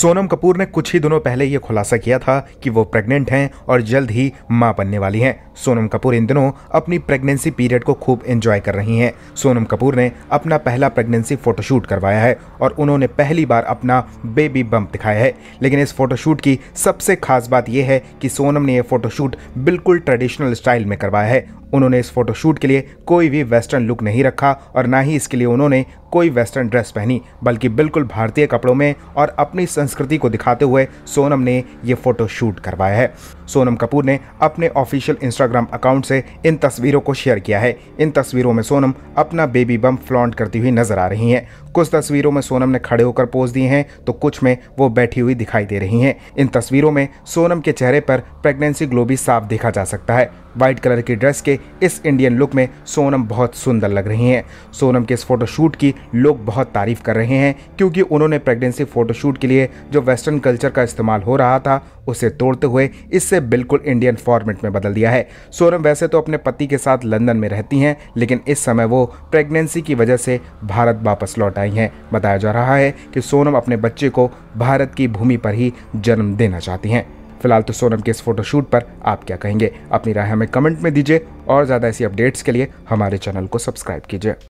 सोनम कपूर ने कुछ ही दिनों पहले यह खुलासा किया था कि वो प्रेग्नेंट हैं और जल्द ही मां बनने वाली हैं सोनम कपूर इन दिनों अपनी प्रेगनेंसी पीरियड को खूब एंजॉय कर रही हैं सोनम कपूर ने अपना पहला प्रेगनेंसी फोटोशूट करवाया है और उन्होंने पहली बार अपना बेबी बम्प दिखाया है लेकिन इस फोटोशूट की सबसे खास बात यह है कि सोनम ने यह फोटोशूट बिल्कुल ट्रेडिशनल स्टाइल में करवाया है उन्होंने इस फोटोशूट के लिए कोई भी वेस्टर्न लुक नहीं रखा और ना ही इसके लिए उन्होंने कोई वेस्टर्न ड्रेस पहनी बल्कि बिल्कुल भारतीय कपड़ों में और अपनी संस्कृति को दिखाते हुए सोनम ने ये फोटोशूट करवाया है सोनम कपूर ने अपने ऑफिशियल इंस्टाग्राम इंस्टाग्राम अकाउंट से इन तस्वीरों को शेयर किया है इन तस्वीरों में सोनम अपना बेबी बम फ्लॉन्ट करती हुई नजर आ रही हैं कुछ तस्वीरों में सोनम ने खड़े होकर पोज दिए हैं तो कुछ में वो बैठी हुई दिखाई दे रही हैं इन तस्वीरों में सोनम के चेहरे पर प्रेगनेंसी ग्लो भी साफ देखा जा सकता है व्हाइट कलर की ड्रेस के इस इंडियन लुक में सोनम बहुत सुंदर लग रही हैं सोनम के इस फोटोशूट की लोग बहुत तारीफ कर रहे हैं क्योंकि उन्होंने प्रेगनेंसी फोटोशूट के लिए जो वेस्टर्न कल्चर का इस्तेमाल हो रहा था उसे तोड़ते हुए इससे बिल्कुल इंडियन फॉर्मेट में बदल दिया है सोनम वैसे तो अपने पति के साथ लंदन में रहती हैं लेकिन इस समय वो प्रेगनेंसी की वजह से भारत वापस लौट आई हैं बताया जा रहा है कि सोनम अपने बच्चे को भारत की भूमि पर ही जन्म देना चाहती हैं फिलहाल तो सोनम के इस फोटोशूट पर आप क्या कहेंगे अपनी राय हमें कमेंट में दीजिए और ज़्यादा ऐसी अपडेट्स के लिए हमारे चैनल को सब्सक्राइब कीजिए